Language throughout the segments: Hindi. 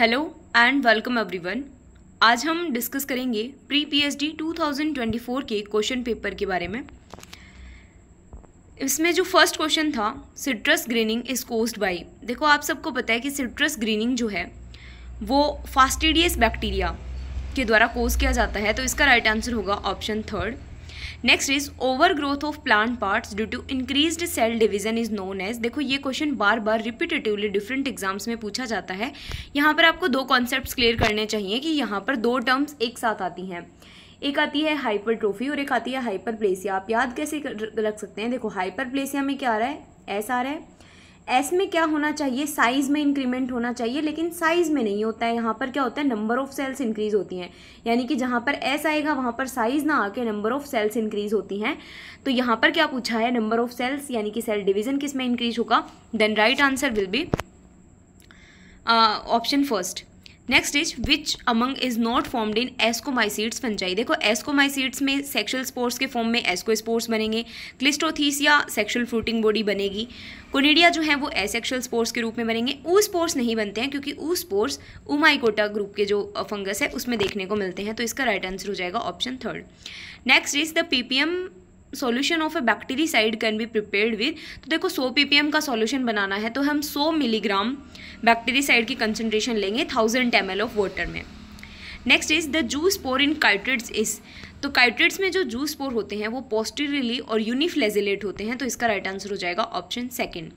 हेलो एंड वेलकम एवरीवन आज हम डिस्कस करेंगे प्री पीएचडी 2024 के क्वेश्चन पेपर के बारे में इसमें जो फर्स्ट क्वेश्चन था citrus greening is caused by देखो आप सबको पता है कि सिट्रस ग्रीनिंग जो है वो फास्टिडियस बैक्टीरिया के द्वारा कोज किया जाता है तो इसका राइट आंसर होगा option third next is over growth of plant parts due to increase cell division is known as देखो ये क्वेश्चन बार बार रिपीटेटिवली डिफरेंट एग्जाम्स में पूछा जाता है यहाँ पर आपको दो कॉन्सेप्ट क्लियर करने चाहिए कि यहाँ पर दो टर्म्स एक साथ आती हैं एक आती है हाइपर ट्रोफी और एक आती है हाइपर प्लेसिया आप याद कैसे रख सकते हैं देखो हाइपर प्लेसिया में क्या आ रहा है एस आ रहा है एस में क्या होना चाहिए साइज़ में इंक्रीमेंट होना चाहिए लेकिन साइज़ में नहीं होता है यहाँ पर क्या होता है नंबर ऑफ़ सेल्स इंक्रीज़ होती हैं यानी कि जहाँ पर एस आएगा वहाँ पर साइज़ ना आके नंबर ऑफ़ सेल्स इंक्रीज़ होती हैं तो यहाँ पर क्या पूछा है नंबर ऑफ़ सेल्स यानी कि सेल डिवीज़न किस में इंक्रीज होगा then right answer will be option first next is which among is not formed in ascomycetes fungi देखो एस्कोमाइसीड्स में सेक्शुअल स्पोर्स के फॉर्म में एस्को स्पोर्स बनेंगे क्लिस्टोथीसिया सेक्शुअल फ्रूटिंग बॉडी बनेगी कोनिडिया जो है वो एसेक्शुअल स्पोर्स के रूप में बनेंगे ऊ स्पोर्स नहीं बनते हैं क्योंकि ऊ स्पोर्स उमाइकोटा ग्रुप के जो फंगस है उसमें देखने को मिलते हैं तो इसका राइट आंसर हो जाएगा option third next is the PPM solution of a bactericide can be prepared with तो देखो 100 पीपीएम का सॉल्यूशन बनाना है तो हम 100 मिलीग्राम साइड की कंसनट्रेशन लेंगे 1000 एम ऑफ वाटर में next is the juice pour in citrus is तो काइट्रेट्स में जो जूस पोर होते हैं वो पॉस्टरली और यूनिफ्लेजिलेट होते हैं तो इसका राइट आंसर हो जाएगा option second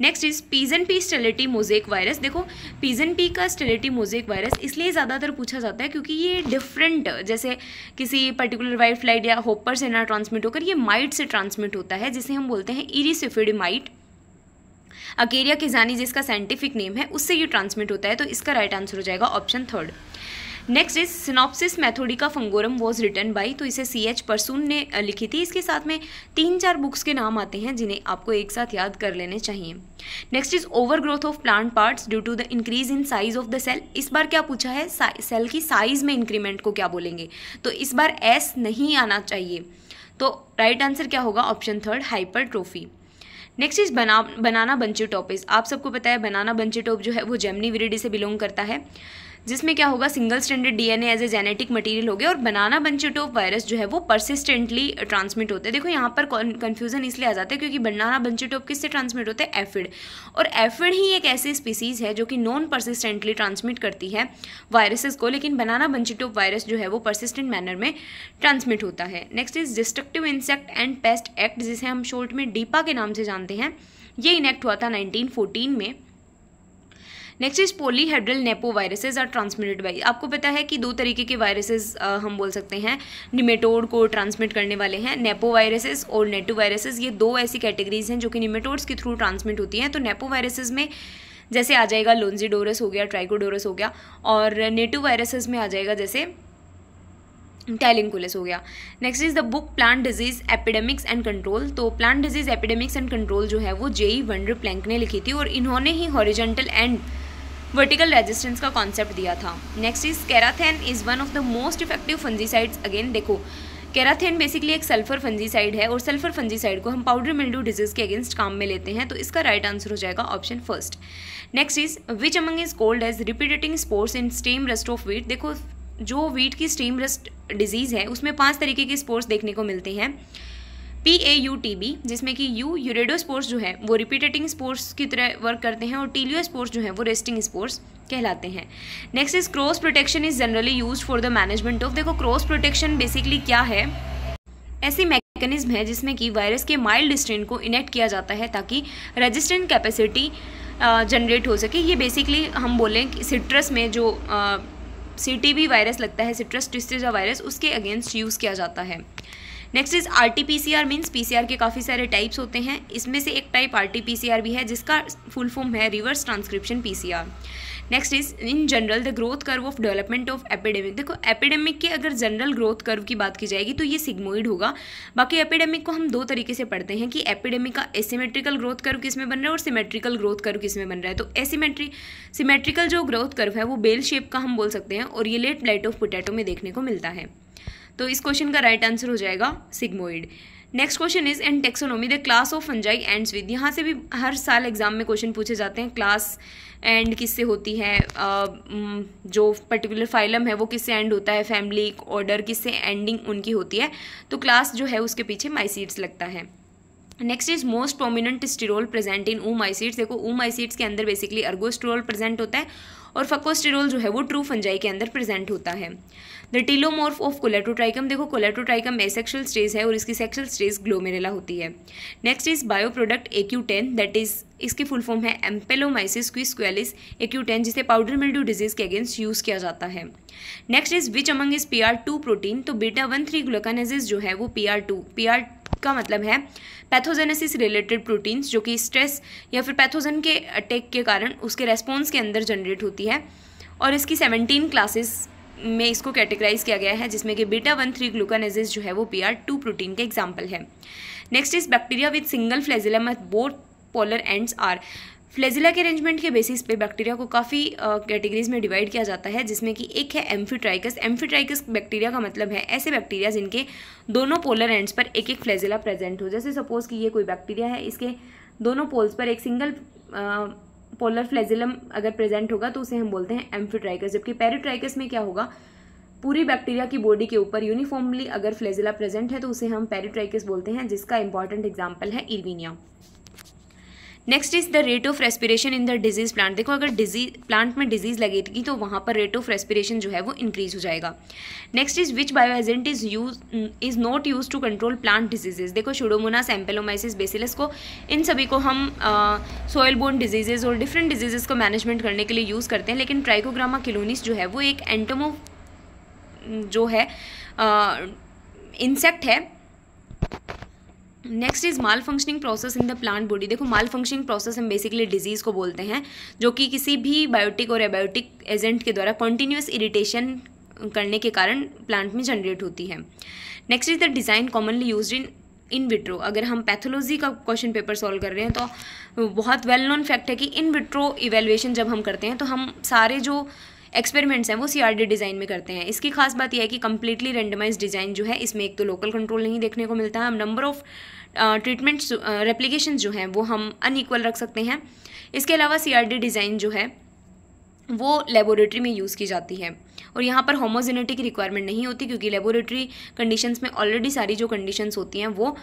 next is pigeon pea sterility mosaic virus देखो पीजन पी का स्टेलिटी मोजेक वायरस इसलिए ज़्यादातर पूछा जाता है क्योंकि ये डिफरेंट जैसे किसी पर्टिकुलर वाइट फ्लाइट या होपर से ना ट्रांसमिट होकर ये माइट से ट्रांसमिट होता है जिसे हम बोलते हैं इरीसिफिड माइट अकेरिया जानी जिसका साइंटिफिक नेम है उससे ये ट्रांसमिट होता है तो इसका राइट आंसर हो जाएगा option third next is synopsis methodica fungorum was written by तो इसे सी एच परसून ने लिखी थी इसके साथ में तीन चार बुक्स के नाम आते हैं जिन्हें आपको एक साथ याद कर लेने चाहिए next is over growth of plant parts due to the increase in size of the cell इस बार क्या पूछा है सेल की साइज में इंक्रीमेंट को क्या बोलेंगे तो इस बार एस नहीं आना चाहिए तो राइट right आंसर क्या होगा option third hypertrophy next is बना बनाना बंची टॉपिस आप सबको पता है बनाना बंची टॉप जो है वो जेमनी विरिडी से बिलोंग करता है जिसमें क्या होगा single standard DNA as a genetic material हो गया और बनाना बंचेट वायरस जो है वो परसिस्टेंटली ट्रांसमिट होते हैं देखो यहाँ पर कन्फ्यूजन इसलिए आ जाता है क्योंकि बनाना बंचेट ऑफ किससे ट्रांसमिट होते हैं एफिड और एफिड ही एक ऐसी स्पीसीज़ है जो कि नॉन परसिस्टेंटली ट्रांसमिट करती है वायरसेस को लेकिन बनाना बंचेट वायरस जो है वो परसिस्टेंट मैनर में ट्रांसमिट होता है next is destructive insect and pest act जिसे हम शोर्ट में डीपा के नाम से जानते हैं ये इनेक्ट हुआ था 1914 में next is polyhedral nepoviruses are transmitted by आपको पता है कि दो तरीके के वायरसेज हम बोल सकते हैं निमेटोड को ट्रांसमिट करने वाले हैं नेपो वायरसेज और नेटो वायरसेज ये दो ऐसी कैटेगरीज हैं जो कि निमेटोड्स के थ्रू ट्रांसमिट होती हैं तो नेपो वायरसेज में जैसे आ जाएगा लोन्जीडोरस हो गया ट्राइकोडोरस हो गया और नेटिव वायरसेज में आ जाएगा जैसे टैलिंगकुलस हो गया next is the book plant disease epidemics and control तो plant disease epidemics and control जो है वो जेई वंडर प्लैंक ने लिखी थी और इन्होंने ही हॉरिजेंटल एंड वर्टिकल रेजिस्टेंस का कॉन्सेप्ट दिया था next is Karathane is one of the most effective fungicides again देखो कैराथेन बेसिकली एक सल्फर फंजीसाइड है और सल्फर फंजीसाइड को हम पाउडर मिल्डू डिजीज के अगेंस्ट काम में लेते हैं तो इसका राइट आंसर हो जाएगा option first next is which among is called as repeating spores in stem rust of wheat देखो जो वीट की स्टेम रस्ट डिजीज़ है उसमें पांच तरीके के स्पोर्ट्स देखने को मिलते हैं P A U T B जिसमें कि यू यूरेडो स्पोर्ट्स जो है वो रिपीटेटिंग स्पोर्ट्स की तरह वर्क करते हैं और टीलियो स्पोर्ट्स जो है वो रेस्टिंग स्पोर्ट्स कहलाते हैं next is cross protection is generally use for the management of देखो क्रॉस प्रोटेक्शन बेसिकली क्या है ऐसी मैकेनिज्म है जिसमें कि वायरस के माइल्ड स्ट्रेन को इनेक्ट किया जाता है ताकि रजिस्टेंट कैपेसिटी जनरेट हो सके ये बेसिकली हम बोलें कि सिट्रस में जो सी टी वायरस लगता है सिट्रस टिस्टिजा वायरस उसके अगेंस्ट यूज़ किया जाता है next is R T P C R means P C R के काफ़ी सारे टाइप्स होते हैं इसमें से एक type R T P C R भी है जिसका फुल फॉर्म है reverse transcription P C R next is in general the growth curve of development of epidemic देखो एपिडेमिक के अगर जनरल ग्रोथ कर्व की बात की जाएगी तो ये सिग्मोइड होगा बाकी एपिडेमिक को हम दो तरीके से पढ़ते हैं कि एपिडेमिक का एसीमेट्रिकल ग्रोथ कर्व किस में बन रहा है और सिमेट्रिकल ग्रोथ कर्व किस में बन रहा है तो एसीमेट्री सिमेट्रिकल जो ग्रोथ कर्व है वो बेल शेप का हम बोल सकते हैं और ये लेट लाइट ऑफ पोटैटो में देखने को मिलता है तो इस क्वेश्चन का राइट आंसर हो जाएगा sigmoid next question is and taxonomy the class of fungi ends with यहाँ से भी हर साल एग्जाम में क्वेश्चन पूछे जाते हैं क्लास एंड किससे होती है जो पर्टिकुलर फाइलम है वो किससे एंड होता है फैमिली ऑर्डर किससे एंडिंग उनकी होती है तो क्लास जो है उसके पीछे माइसीड्स लगता है next is most prominent sterol present in oomycetes देखो ऊ माइसीड्स के अंदर बेसिकली अर्गोस्टिरोल प्रेजेंट होता है और फकोस्टिरोल जो है वो ट्रू फंजाई के अंदर प्रेजेंट होता है द टीलोमोर्फ ऑफ कोलेट्रोट्राइकम देखो कोलेट्रोट्राइकम एसेक्शुअल स्टेज है और इसकी सेक्शुअल स्टेज ग्लोमेरेला होती है next is bio product AQ ten that is इसकी फुल फॉर्म है एम्पेलोमाइसिस क्विस्क्वेलिस एक्यूटेन जिसे पाउडर मिल्ड्यू डिजीज के अगेंस्ट यूज़ किया जाता है next is which among is P R two protein तो बीटा वन थ्री ग्लोकानाइजिस जो है वो P R two P R का मतलब है पैथोजेनेसिस रिलेटेड प्रोटीन्स जो कि स्ट्रेस या फिर पैथोजन के अटैक के कारण उसके रेस्पॉन्स के अंदर जनरेट होती है और इसकी सेवनटीन क्लासेस में इसको कैटेगराइज किया गया है जिसमें कि बीटा वन थ्री ग्लूकानेजिस जो है वो पी आर टू प्रोटीन का एग्जाम्पल है next is bacteria with single flagella मत both polar ends are flagella के अरेंजमेंट के बेसिस पे बैक्टीरिया को काफ़ी कैटेगरीज में डिवाइड किया जाता है जिसमें कि एक है एम्फीट्राइकस एम्फीट्राइकस बैक्टीरिया का मतलब है ऐसे बैक्टीरिया जिनके दोनों पोलर एंड्स पर एक एक फ्लेजिला प्रेजेंट हो जैसे सपोज कि ये कोई बैक्टीरिया है इसके दोनों पोल्स पर एक सिंगल पोलर फ्लेजिलम अगर प्रेजेंट होगा तो उसे हम बोलते हैं एम्फीट्राइकस जबकि पेरीट्राइकस में क्या होगा पूरी बैक्टीरिया की बॉडी के ऊपर यूनिफॉर्मली अगर फ्लेजिला प्रेजेंट है तो उसे हम पेरीट्राइकस बोलते हैं जिसका इंपॉर्टेंट एग्जाम्पल है Erwinia next is the rate of respiration in the disease plant देखो अगर डिजीज प्लांट में डिजीज लगेगी तो वहाँ पर रेट ऑफ रेस्पिरेशन जो है वो इंक्रीज हो जाएगा next is which bio agent is use is not use to control plant diseases देखो शुडोमोनास एम्पेलोमाइसिस बेसिलस को इन सभी को हम सोयल बोन डिजीजेज और डिफरेंट डिजीजेज को मैनेजमेंट करने के लिए यूज़ करते हैं लेकिन ट्राइकोग्रामा किलोनिस जो है वो एक एंटोमो mm, जो है इंसेक्ट है next is malfunctioning process in the plant body देखो माल फंक्शनिंग प्रोसेस हम बेसिकली डिजीज़ को बोलते हैं जो कि किसी भी बायोटिक और एबायोटिक एजेंट के द्वारा कॉन्टिन्यूस इरिटेशन करने के कारण प्लांट में जनरेट होती है next is the design commonly use in in vitro अगर हम पैथोलॉजी का क्वेश्चन पेपर सॉल्व कर रहे हैं तो बहुत वेल नोन फैक्ट है कि इन विट्रो इवेल्युएशन जब हम करते हैं तो हम सारे जो एक्सपेरिमेंट्स हैं वो सी डिज़ाइन में करते हैं इसकी खास बात यह है कि कम्प्लीटली रेंडमाइज डिज़ाइन जो है इसमें एक तो लोकल कंट्रोल नहीं देखने को मिलता है हम नंबर ऑफ़ ट्रीटमेंट्स रेप्लीकेशन जो हैं वो हम अनईक्वल रख सकते हैं इसके अलावा सी डिज़ाइन जो है वो लेबोरेटरी में यूज़ की जाती है और यहाँ पर होमोजेनिटी की रिक्वायरमेंट नहीं होती क्योंकि लेबोरेटरी कंडीशंस में ऑलरेडी सारी जो कंडीशंस होती हैं वो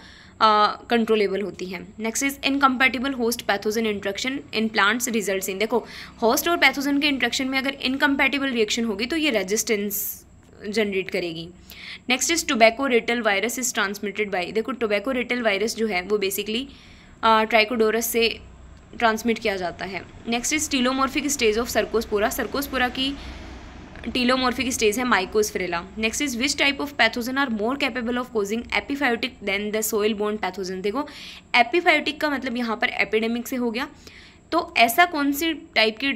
कंट्रोलेबल uh, होती हैं next is incompatible host pathogen interaction in plants result in देखो होस्ट और पैथोजन के इंट्रक्शन में अगर इनकम्पैटिबल रिएक्शन होगी तो ये रेजिस्टेंस जनरेट करेगी next is tobacco rattle virus is transmitted by देखो टोबैको रिटल वायरस जो है वो बेसिकली ट्राइकोडोरस uh, से ट्रांसमिट किया जाता है next is teleomorphic stage of Cercospora Cercospora की टीलोमोर्फिक स्टेज है Mycosphaerella next is which type of pathogen are more capable of causing epiphytotic than the soil borne pathogen देखो एपीफायोटिक का मतलब यहाँ पर एपिडेमिक से हो गया तो ऐसा कौन सी टाइप की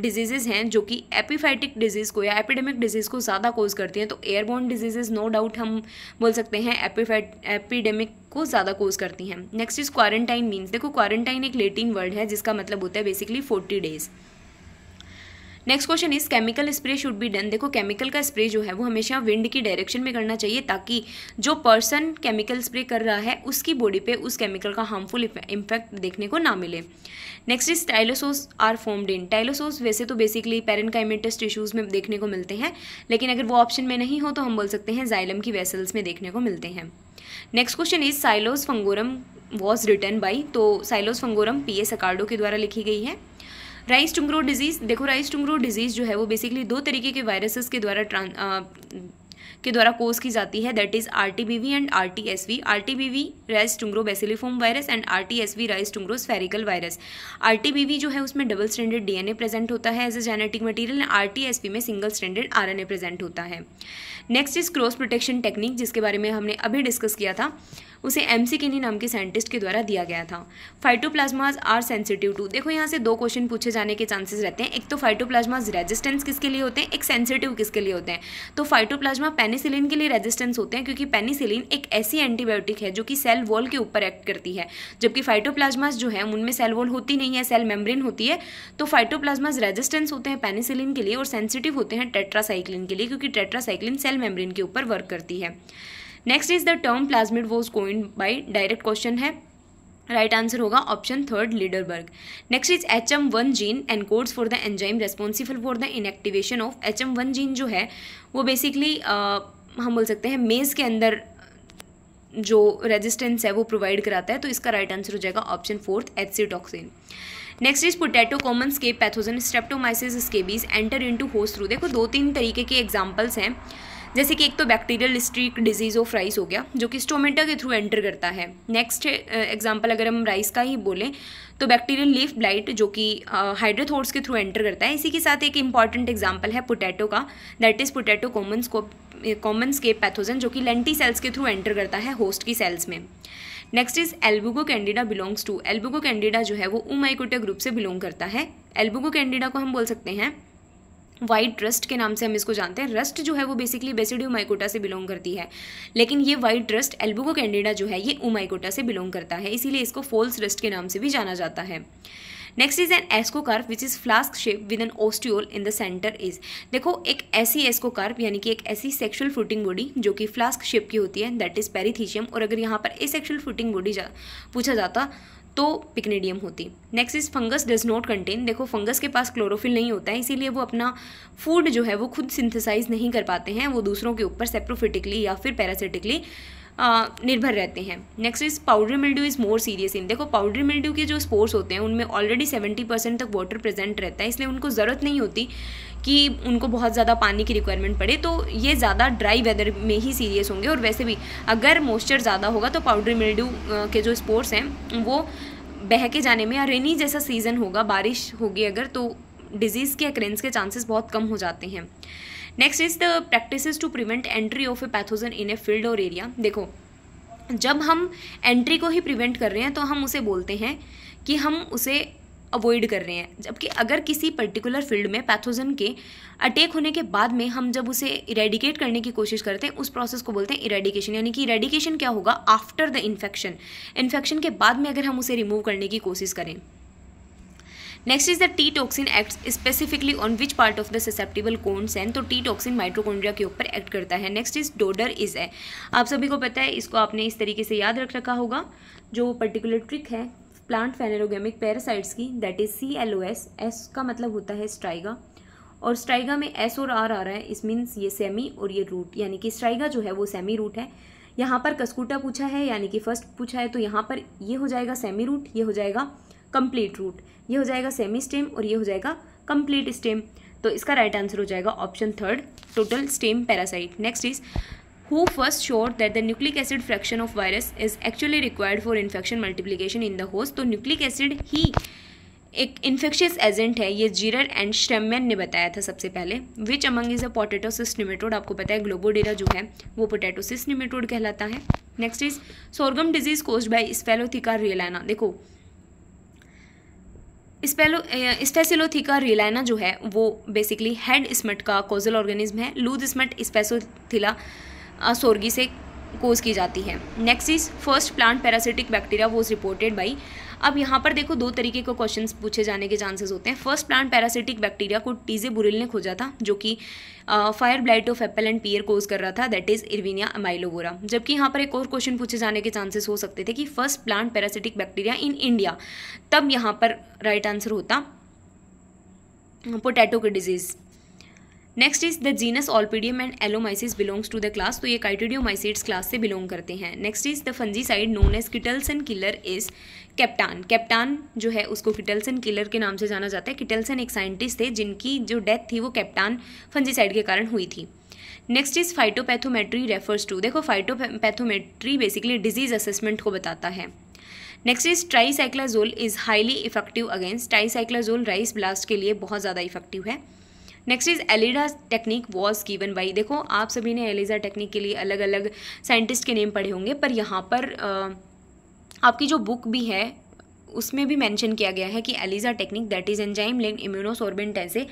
डिजीज़ेज़ हैं जो कि एपीफाइटिक डिजीज़ को या एपिडेमिक डिजीज़ को ज़्यादा कोज करती हैं तो एयरबोर्न डिजीज़ेज़ नो डाउट हम बोल सकते हैं एपीफाइट एपिडेमिक को ज़्यादा कोज करती हैं नेक्स्ट इज़ क्वारंटाइन मीन्स देखो क्वारंटाइन एक लेटिन वर्ड है जिसका मतलब होता है basically forty days next question is chemical spray should be done देखो केमिकल का स्प्रे जो है वो हमेशा विंड की डायरेक्शन में करना चाहिए ताकि जो पर्सन केमिकल स्प्रे कर रहा है उसकी बॉडी पे उस केमिकल का हार्मफुल इम्पैक्ट देखने को ना मिले next is tyloses are formed in tyloses वैसे तो बेसिकली पेरेनकाइमेटस टिश्यूज़ में देखने को मिलते हैं लेकिन अगर वो ऑप्शन में नहीं हो तो हम बोल सकते हैं जाइलम की वेसल्स में देखने को मिलते हैं next question is sylloge fungorum was written by तो sylloge fungorum P S Saccardo के द्वारा लिखी गई है राइस टुंगरो डिजीज़ देखो राइस टुंगरो डिजीज़ जो है वो बेसिकली दो तरीके के वायरसेस के द्वारा ट्रांस के द्वारा कोर्स की जाती है that is R and R T S V R T B V rice tungro bacilliform virus and R T S V rice tungro spherical virus R T B V जो है उसमें double standard D N A present होता है as a genetic material and R T S V में single standard R N A present होता है next is cross protection technique जिसके बारे में हमने अभी डिस्कस किया था उसे एम सी किनी नाम के साइंटिस्ट के द्वारा दिया गया था फाइटोप्लाज्माज आर सेंसिटिव टू देखो यहाँ से दो क्वेश्चन पूछे जाने के चांसेस रहते हैं एक तो फाइटोप्लाज्माज रेजिस्टेंस किसके लिए होते हैं एक सेंसिटिव किसके लिए होते हैं तो फाइटोप्लाज्मा पेनिसिलिन के लिए रेजिस्टेंस होते हैं क्योंकि पेनिसिलिन एक ऐसी एंटीबायोटिक है जो कि सेल वॉल के ऊपर एक्ट करती है जबकि फाइटोप्लाज्माज जो है उनमें सेल वॉल होती नहीं है सेल मेम्ब्रेन होती है तो फाइटोप्लाज्माज रेजिस्टेंस होते हैं पेनिसिलिन के लिए और सेंसिटिव होते हैं टेट्रासाइक्लिन के लिए क्योंकि टेट्रासाइक्लिन सेल मेम्ब्रेन के ऊपर वर्क करती है next is the term plasmid was coined by direct question है राइट right आंसर होगा option third Lederberg next is H M one gene and codes for the enzyme responsible for the inactivation of H M one gene जो है वो बेसिकली हम बोल सकते हैं मेज़ के अंदर जो रेजिस्टेंस है वो प्रोवाइड कराता है तो इसका राइट right आंसर हो जाएगा option fourth HC toxin next is potato common scab pathogen Streptomyces scabies enter into host through देखो दो तीन तरीके के एग्जांपल्स हैं जैसे कि एक तो bacterial streak disease of rice हो गया जो कि स्टोमेटा के थ्रू एंटर करता है नेक्स्ट एग्जाम्पल uh, अगर हम राइस का ही बोलें तो bacterial leaf blight hydathodes uh हाइड्रोथोर्स uh, के थ्रू एंटर करता है इसी के साथ एक इंपॉर्टेंट एग्जाम्पल है पोटैटो का that is potato common scope common scab pathogen जो कि लेंटी सेल्स के थ्रू एंटर करता है होस्ट की सेल्स में next is Albugo candida belongs to Albugo candida जो है वो उमाइकोटा ग्रुप से बिलोंग करता है एल्बुगो कैंडिडा को हम बोल सकते हैं वाइट रस्ट के नाम से हम इसको जानते हैं रस्ट जो है वो बेसिकली बेसिडी उमाइकोटा से बिलोंग करती है लेकिन ये वाइट रस्ट एल्बुगो कैंडिडा जो है ये उमाइकोटा से बिलोंग करता है इसीलिए इसको फोल्स रस्ट के नाम से भी जाना जाता है next is an ascocarp which is flask shape with an ostiole in the centre is देखो एक ऐसी एस्को कार्प यानी कि एक ऐसी सेक्शुअल फ्रूटिंग बॉडी जो कि फ्लास्क शेप की होती है दैट इज़ पेरीथीशियम और अगर यहाँ पर ए सेक्शुअल फ्रूटिंग बॉडी पूछा जाता तो पिकनेडियम होती next is fungus does not contain देखो फंगस के पास क्लोरोफिल नहीं होता है इसीलिए वो अपना फूड जो है वो खुद सिंथेसाइज नहीं कर पाते हैं वो दूसरों के ऊपर सेप्रोफिटिकली या फिर पैरासिटिकली निर्भर रहते हैं next is powder mildew is more serious in देखो पाउडर मिल्ड्यू के जो स्पोर्स होते हैं उनमें ऑलरेडी सेवेंटी परसेंट तक वाटर प्रेजेंट रहता है इसलिए उनको ज़रूरत नहीं होती कि उनको बहुत ज़्यादा पानी की रिक्वायरमेंट पड़े तो ये ज़्यादा ड्राई वेदर में ही सीरियस होंगे और वैसे भी अगर मॉइस्चर ज़्यादा होगा तो पाउडर मिल्ड्यू के जो स्पोर्ट्स हैं वो बह के जाने में या रेनी जैसा सीज़न होगा बारिश होगी अगर तो डिजीज़ के अक्रेंस के चांसेस बहुत कम हो जाते हैं next is the practice to prevent entry of a pathogen in a field और एरिया देखो जब हम एंट्री को ही प्रिवेंट कर रहे हैं तो हम उसे बोलते हैं कि हम उसे अवॉइड कर रहे हैं जबकि अगर किसी पर्टिकुलर फील्ड में पैथोजन के अटैक होने के बाद में हम जब उसे इरेडिकेट करने की कोशिश करते हैं उस प्रोसेस को बोलते हैं इरेडिकेशन यानी कि इरेडिकेशन क्या होगा आफ्टर द इन्फेक्शन इन्फेक्शन के बाद में अगर हम उसे रिमूव करने की कोशिश करें next is the T toxin act specifically on which part of the susceptible corns and तो टी टॉक्सिन माइट्रोकोन्ड्रिया के ऊपर एक्ट करता है next is dodder is a आप सभी को पता है इसको आपने इस तरीके से याद रख रखा होगा जो पर्टिकुलर ट्रिक है प्लांट फेनेरोगेमिक पैरासाइट्स की that is C L O S S का मतलब होता है स्ट्राइगा और स्ट्राइगा में एस और आर आ रहा है इस मीन्स ये सेमी और ये रूट यानी कि स्ट्राइगा जो है वो सेमी रूट है यहाँ पर कस्कूटा पूछा है यानी कि फर्स्ट पूछा है तो यहाँ पर ये हो जाएगा सेमी रूट ये हो जाएगा कंप्लीट रूट ये हो जाएगा सेमी स्टेम और ये हो जाएगा कंप्लीट स्टेम तो इसका राइट right आंसर हो जाएगा option third total stem parasite next is who first showed that the nucleic acid fraction of virus is actually required for infection multiplication in the host तो nucleic acid ही एक इन्फेक्शियस एजेंट है ये जीरर एंड श्रेमैन ने बताया था सबसे पहले which among is a potato cyst nematode आपको पता है ग्लोबोडेरा जो है वो पोटेटोसिस निमेटोड कहलाता है next is sorghum disease cause by Sphacelotheca reiliana देखो स्पेलो स्पेसिलोथिका रिलाइना जो है वो बेसिकली हेड स्मट का कोजल ऑर्गेनिज्म है लूज स्मट स्पेसोथिला सोर्गी से कोज की जाती है next is first plant parasitic bacteria was reported by अब यहाँ पर देखो दो तरीके के क्वेश्चन पूछे जाने के चांसेस होते हैं फर्स्ट प्लांट पैरासिटिक बैक्टीरिया को टीजे बुरिल ने खोजा था जो कि fire blight of apple and pear cause कर रहा था दैट इज इरविनिया अमाइलोवोरा जबकि यहाँ पर एक और क्वेश्चन पूछे जाने के चांसेस हो सकते थे कि first plant parasitic bacteria in India तब यहाँ पर राइट right आंसर होता पोटैटो की disease next is the genus Olpidium and Allomyces belongs to the class तो ये काइटेडियोमाइसिट्स क्लास से बिलोंग करते हैं next is the fungicide known as Kittleson killer is captan captan जो है उसको किटल्सन किलर के नाम से जाना जाता है किटल्सन एक साइंटिस्ट थे जिनकी जो डेथ थी वो कैप्टान फंजीसाइड के कारण हुई थी next is phytopathometry refers to देखो फाइटोपैथोमेट्री बेसिकली डिजीज असेसमेंट को बताता है next is tricyclazole is highly effective against tricyclazole rice blast के लिए बहुत ज़्यादा इफेक्टिव है next is ELISA technique was given by देखो आप सभी ने एलिजा टेक्निक के लिए अलग अलग साइंटिस्ट के नेम पढ़े होंगे पर यहाँ पर आ, आपकी जो बुक भी है उसमें भी मेंशन किया गया है कि ELISA technique that is enzyme link immunosorbent ऐसे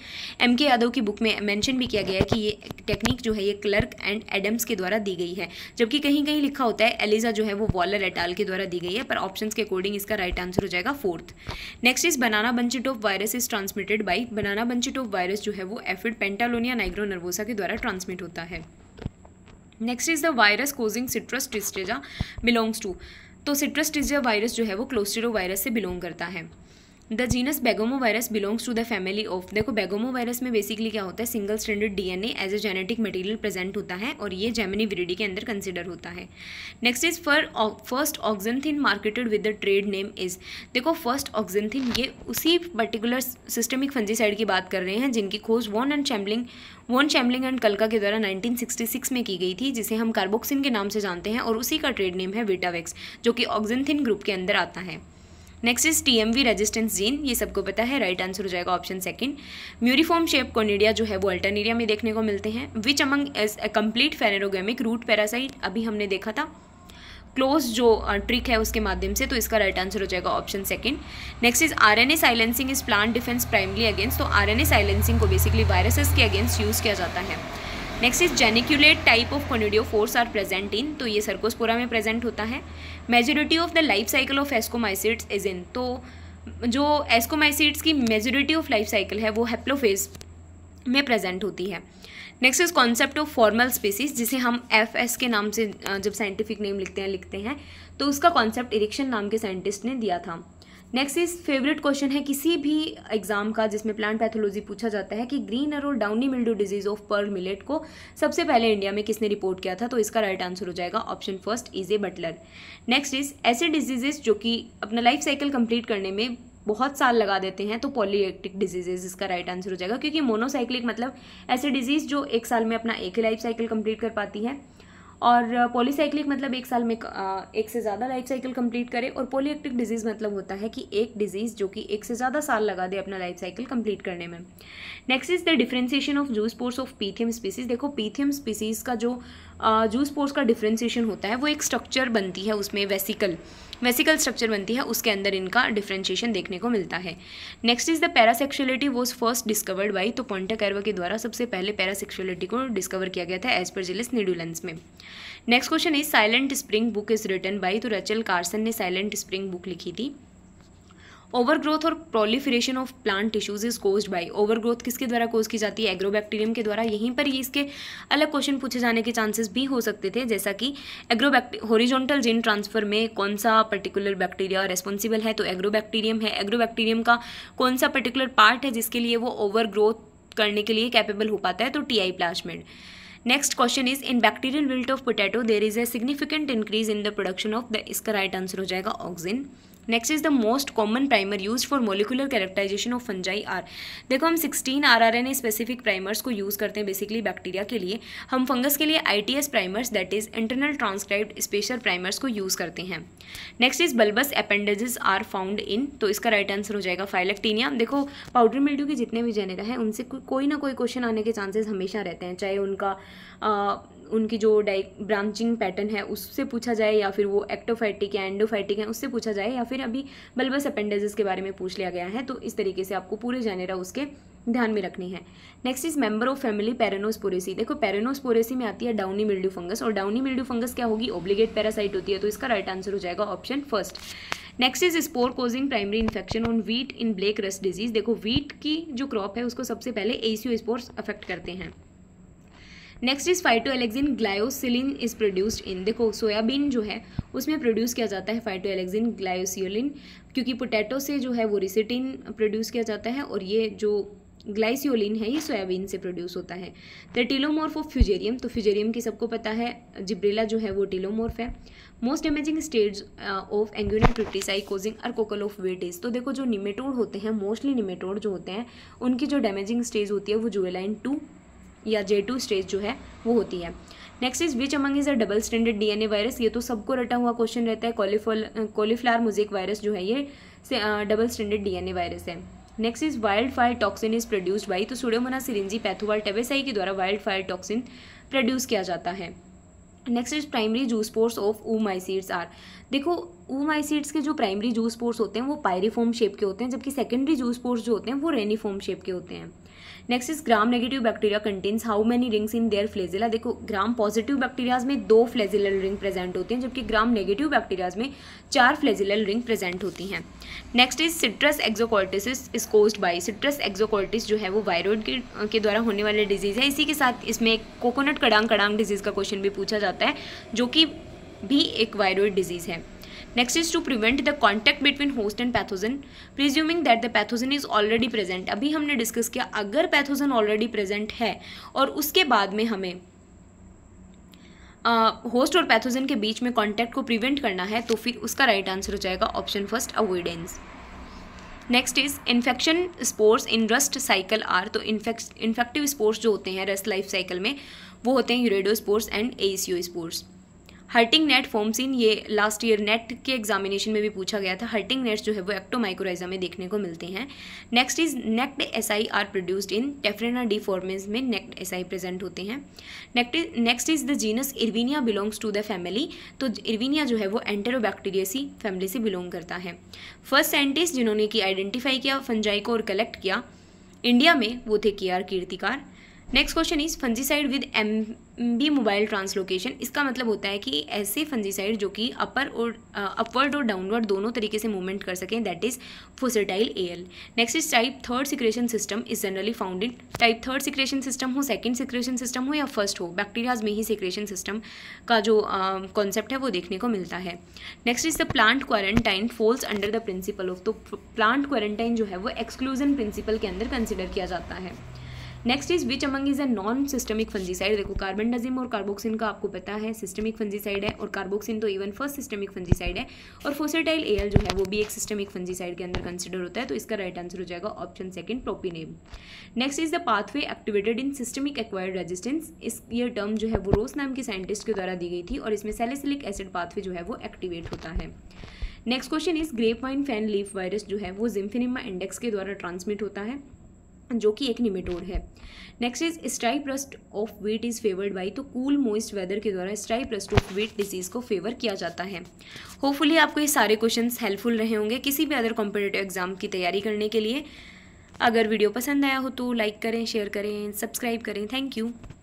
एम के यादव की बुक में मेंशन भी किया गया है कि ये टेक्निक जो है ये क्लर्क एंड एडम्स के द्वारा दी गई है जबकि कहीं कहीं लिखा होता है एलिजा जो है वो वॉलर एटाल के द्वारा दी गई है पर ऑप्शन के अकॉर्डिंग इसका राइट आंसर हो जाएगा fourth next is banana bunchy top virus is transmitted by banana bunchy top virus जो है वो एफिड पेंटालोनिया नाइग्रो नर्वोसा के द्वारा ट्रांसमिट होता है next is the virus causing citrus tristeza belongs to तो सिट्रस टिजिया वायरस जो है वो क्लोस्टेरो वायरस से बिलोंग करता है the genus Begomovirus belongs to the family of देखो बेगोमो वायरस में बेसिकली क्या होता है single standard DNA as a genetic material present होता है और ये जेमिनी विरिडी के अंदर कंसिडर होता है next is fur first oxathiin marketed with the trade name is देखो फर्स्ट ऑक्जेंथिन ये उसी पर्टिकुलर सिस्टमिक फंजीसाइड की बात कर रहे हैं जिनकी खोज von and Schmeling von Schmeling and Kulka के द्वारा 1966 में की गई थी जिसे हम कार्बोक्सिन के नाम से जानते हैं और उसी का ट्रेड नेम है विटावेक्स जो कि ऑक्जेंथिन ग्रुप के अंदर आता है next is T M V resistance gene ये सबको पता है राइट आंसर हो जाएगा option second muriform shape conidia जो है वो अल्टरनेरिया में देखने को मिलते हैं which among as a complete phanerogamic root parasite अभी हमने देखा था क्लोज जो ट्रिक है उसके माध्यम से तो इसका राइट आंसर हो जाएगा option second next is RNA silencing is plant defence primarily against तो आरएनए साइलेंसिंग को बेसिकली वायरसेस के अगेंस्ट यूज़ किया जाता है next is geniculate type of force are present in तो ये सर्कोसपोरा में प्रेजेंट होता है majority of the life cycle of ascomycetes is in तो जो एस्कोमाइसिड्स की मेजोरिटी ऑफ लाइफ साइकिल है वो हेप्लोफेज में प्रेजेंट होती है next is concept of formal species जिसे हम एफ एस के नाम से जब साइंटिफिक नेम लिखते हैं लिखते हैं तो उसका कॉन्सेप्ट इरिक्शन नाम के साइंटिस्ट ने दिया था नेक्स्ट इज फेवरेट क्वेश्चन है किसी भी एग्जाम का जिसमें प्लांट पैथोलॉजी पूछा जाता है कि green ear downy mildew disease of pearl millet को सबसे पहले इंडिया में किसने रिपोर्ट किया था तो इसका राइट आंसर हो जाएगा option first is E Butler next is ऐसे डिजीजेस जो कि अपना लाइफ साइकिल कंप्लीट करने में बहुत साल लगा देते हैं तो पॉलीएक्टिक डिजीजेज इसका राइट आंसर हो जाएगा क्योंकि मोनोसाइक्लिक मतलब ऐसे डिजीज जो एक साल में अपना एक ही लाइफ साइकिल कंप्लीट कर पाती है और पॉलीसाइक्लिक मतलब एक साल में एक से ज़्यादा लाइफ साइकिल कंप्लीट करे और पोलियक्टिक डिजीज़ मतलब होता है कि एक डिजीज़ जो कि एक से ज़्यादा साल लगा दे अपना लाइफ साइकिल कंप्लीट करने में next is the differentiation of zoospores of Pythium species देखो पीथियम स्पीसीज़ का जो जू स्पोर्ट्स का डिफ्रेंसीशन होता है वो एक स्ट्रक्चर बनती है उसमें वेसिकल वेसिकल स्ट्रक्चर बनती है उसके अंदर इनका डिफ्रेंशिएशन देखने को मिलता है next is the parasexuality was first discovered by तो कैरवा के द्वारा सबसे पहले पैरासेक्सुअलिटी को डिस्कवर किया गया था एज पर जिलिस नेडुलेंस में next question is Silent Spring book is written by तो रचल कार्सन ने साइलेंट स्प्रिंग बुक लिखी थी ओवरग्रोथ और proliferation of plant tissues is cause by overgrowth किसके द्वारा कोज की जाती है एग्रोबैक्टीरियम के द्वारा यहीं पर ही इसके अलग क्वेश्चन पूछे जाने के चांसेस भी हो सकते थे जैसा कि एग्रोबैक्टी होरिजोनटल जिन ट्रांसफर में कौन सा पर्टिकुलर बैक्टीरिया रेस्पॉन्सिबल है तो एग्रोबैक्टीरियम है एग्रोबैक्टीरियम का कौन सा पर्टिकुलर पार्ट है जिसके लिए वो ओवरग्रोथ करने के लिए कैपेबल हो पाता है तो T I plasmid next question is in bacterial wilt of potato there is a significant increase in the production of the इसका राइट आंसर हो जाएगा auxin next is the most common primer use for molecular characterization of fungi are देखो हम sixteen R R N specific primers को यूज़ करते हैं बेसिकली बैक्टीरिया के लिए हम फंगस के लिए I T S primers that is internal transcribe special primers को यूज़ करते हैं next is bulbous appendages are found in तो इसका राइट आंसर हो जाएगा फाइलेक्टीनिया देखो पाउडर मिल्ड्यू के जितने भी जेनेरा हैं उनसे कोई ना कोई क्वेश्चन आने के चांसेज हमेशा रहते हैं चाहे उनका उनकी जो डाइ ब्रांचिंग पैटर्न है उससे पूछा जाए या फिर वो एक्टोफाइटिक या एंडोफाइटिक है उससे पूछा जाए या फिर अभी बल्बस अपेंडेजेस के बारे में पूछ लिया गया है तो इस तरीके से आपको पूरे जेनेरा उसके ध्यान में रखनी है next is member of family Peronosporaceae देखो पेरेनोस्पोरेसी में आती है डाउनी मिल्ड्यू फंगस और डाउनी मिल्ड्यू फंगस क्या होगी ओब्लिगेट पैरासाइट होती है तो इसका राइट आंसर हो जाएगा option first next is spore causing primary infection on wheat in black rust disease देखो वीट की जो क्रॉप है उसको सबसे पहले एसीओ स्पोर्स अफेक्ट करते हैं next is phytoalexin glyceollin is produced in देखो सोयाबीन जो है उसमें प्रोड्यूस किया जाता है फाइटो एलेक्जिन ग्लायोसियोलिन क्योंकि पोटैटो से जो है वो रिसिटिन प्रोड्यूस किया जाता है और ये जो ग्लाइसियोलिन है ये सोयाबीन से प्रोड्यूस होता है ट्रेटिलोमॉर्फ ऑफ फ्यूजेरियम तो फ्यूजेरियम की सबको पता है जिब्रेला जो है वो टीलोमॉर्फ है most damaging stage of Anguina tritici causing cockle of wheat तो देखो जो निमेटोड होते हैं मोस्टली निमेटोड जो होते हैं उनकी जो डैमेजिंग स्टेज होती है वो जुएलाइन टू या जे टू स्टेज जो है वो होती है next is which among is a double standard DNA virus ये तो सबको रटा हुआ क्वेश्चन रहता है कॉलीफल कॉलीफ्लार मोजेक वायरस जो है ये से डबल स्टैंडर्ड डीएनए वायरस है next is wildfire toxin is produced by तो सुडोमोना सिरिंजी पैथोवाल टेबेसाई के द्वारा वाइल्ड फायर टॉक्सिन प्रोड्यूस किया जाता है next is primary zoospores of oomycetes are देखो ऊमाइसीड्स माइसीड्स के जो प्राइमरी जूस पोर्स होते हैं वो पायरीफॉर्म शेप के होते हैं जबकि सेकेंडरी जूस पोर्स जो होते हैं वो रेनीफॉर्म शेप के होते हैं next is gram negative bacteria contains how many rings in their flagella देखो ग्राम पॉजिटिव बैक्टीरियाज में दो फ्लेजिलल रिंग प्रेजेंट होती हैं जबकि ग्राम नेगेटिव बैक्टीरियाज में चार फ्लेजिलल रिंग प्रेजेंट होती हैं next is citrus exocortis is cause by citrus exocortis जो है वो वायरोड के, के द्वारा होने वाले डिजीज़ है इसी के साथ इसमें कोकोनट कड़ांग कड़ांग डिजीज़ का क्वेश्चन भी पूछा जाता है जो कि भी एक वायरोड डिजीज़ है Next is to prevent the contact between host and pathogen, presuming that the pathogen is already present. अभी हमने discuss किया अगर pathogen already present है और उसके बाद में हमें होस्ट uh, और पैथोजन के बीच में कॉन्टैक्ट को प्रिवेंट करना है तो फिर उसका राइट right आंसर हो जाएगा option first avoidance next is infection spores in rust cycle are तो इन्फेक्टिव स्पोर्ट्स जो होते हैं रस्ट लाइफ साइकिल में वो होते हैं uredospores and aeciospores Hartig net formation ये लास्ट ईयर नेट के एग्जामिनेशन में भी पूछा गया था हर्टिंग नेट्स जो है वो एक्टोमाइक्रोइजा में देखने को मिलते हैं next is naked asci are produced in Taphrina deformans में नेक्ट एस आई प्रेजेंट होते हैं next next is the genus Erwinia belongs to the family तो इरविनिया जो है वो एंटेरोबैक्टीरियसी फैमिली से बिलोंग करता है फर्स्ट साइंटिस्ट जिन्होंने कि आइडेंटिफाई किया फंजाई को और कलेक्ट किया इंडिया में वो थे K R Kirtikar next question is fungicide with ambimobile translocation इसका मतलब होता है कि ऐसे फंजीसाइड जो कि अपर और अपवर्ड uh, और डाउनवर्ड दोनों तरीके से मूवमेंट कर सकें that is fosetyl Al next is type third secretion system is generally found in type third secretion system हो सेकेंड सिक्रेशन सिस्टम हो या फर्स्ट हो बैक्टीरियाज में ही सिक्रेशन सिस्टम का जो कॉन्सेप्ट uh, है वो देखने को मिलता है next is the plant quarantine falls under the principle of तो प्लांट क्वारंटाइन जो है वो एक्सक्लूजन प्रिंसिपल के अंदर कंसिडर किया जाता है next is which among is a non systemic fungicide देखो कार्बन डजिम और कार्बोक्सिन का आपको पता है सिस्टमिक फंजीसाइड है और कार्बोक्सिन तो इवन फर्स्ट सिस्टमिक फंजीसाइड है और फोसेटाइल एल जो है वो भी एक सिस्टमिक फंजीसाइड के अंदर कंसिडर होता है तो इसका राइट आंसर हो जाएगा option second propineb next is the pathway activated in systemic acquired resistance is ये टर्म जो है वो रोस नाम के साइंटिस्ट के द्वारा दी गई थी और इसमें सेलेसिलिक एसिड पाथवे जो है वो एक्टिवेट होता है next question is grapevine fan leaf virus जो है वो जिम्फिनिमा इंडेक्स के द्वारा ट्रांसमिट होता है जो कि एक निमेटोड है next is stripe rust of wheat is favoured by तो कूल मोइस्ट वेदर के द्वारा stripe rust of wheat disease को फेवर किया जाता है होपफुली आपको ये सारे क्वेश्चन हेल्पफुल रहे होंगे किसी भी अदर कॉम्पिटेटिव एग्जाम की तैयारी करने के लिए अगर वीडियो पसंद आया हो तो लाइक करें शेयर करें सब्सक्राइब करें थैंक यू